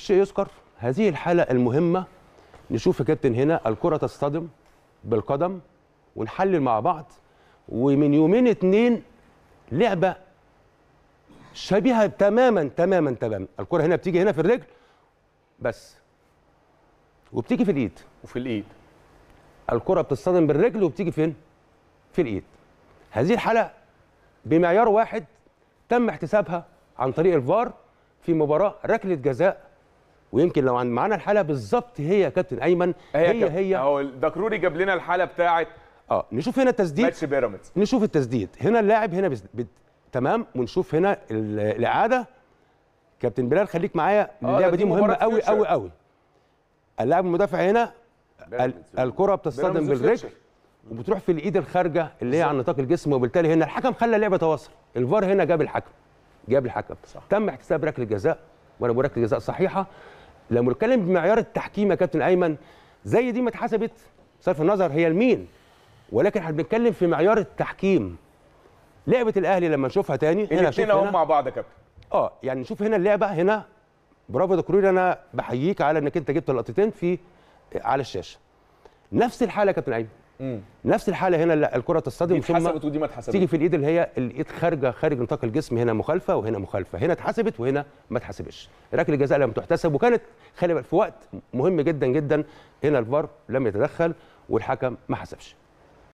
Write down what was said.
الشيء يذكر هذه الحالة المهمة نشوف يا كابتن هنا الكرة تصطدم بالقدم ونحلل مع بعض ومن يومين اتنين لعبة شبيهة تماما تماما تماما الكرة هنا بتيجي هنا في الرجل بس وبتيجي في الايد وفي الايد الكرة بتصطدم بالرجل وبتيجي فين؟ في الايد هذه الحالة بمعيار واحد تم احتسابها عن طريق الفار في مباراة ركلة جزاء ويمكن لو معانا الحاله بالظبط هي يا كابتن ايمن هي هي, كابتن. هي. اهو دكروري جاب لنا الحاله بتاعه اه نشوف هنا التسديد ماتش بيراميدز نشوف التسديد هنا اللاعب هنا بز... بت... تمام ونشوف هنا الاعاده كابتن بلال خليك معايا آه، اللعبه دي مهمه قوي قوي قوي اللاعب المدافع هنا الكره بتصطدم بالرجل وبتروح في الايد الخارجه اللي هي عن نطاق الجسم وبالتالي هنا الحكم خلى اللعبه تواصل الفار هنا جاب الحكم جاب الحكم صح. تم احتساب ركله جزاء وانا بقول ركله جزاء صحيحه لما نتكلم بمعيار التحكيم يا كابتن ايمن زي دي ما اتحسبت صرف النظر هي لمين ولكن احنا بنتكلم في معيار التحكيم لعبه الاهلي لما نشوفها تاني هنا الاثنين اهو مع بعض يا كابتن اه يعني نشوف هنا اللعبه هنا برافو دكتور انا بحييك على انك انت جبت اللقطتين في آه، على الشاشه نفس الحاله يا كابتن ايمن مم. نفس الحاله هنا الكره تصطدم ثم ودي ما اتحسبت تيجي في الايد اللي هي الايد خارجه خارج نطاق الجسم هنا مخالفه وهنا مخالفه هنا اتحسبت وهنا ما اتحسبش ركله الجزاء لم تحتسب وكانت خلي في وقت مهم جدا جدا هنا الفار لم يتدخل والحكم ما حسبش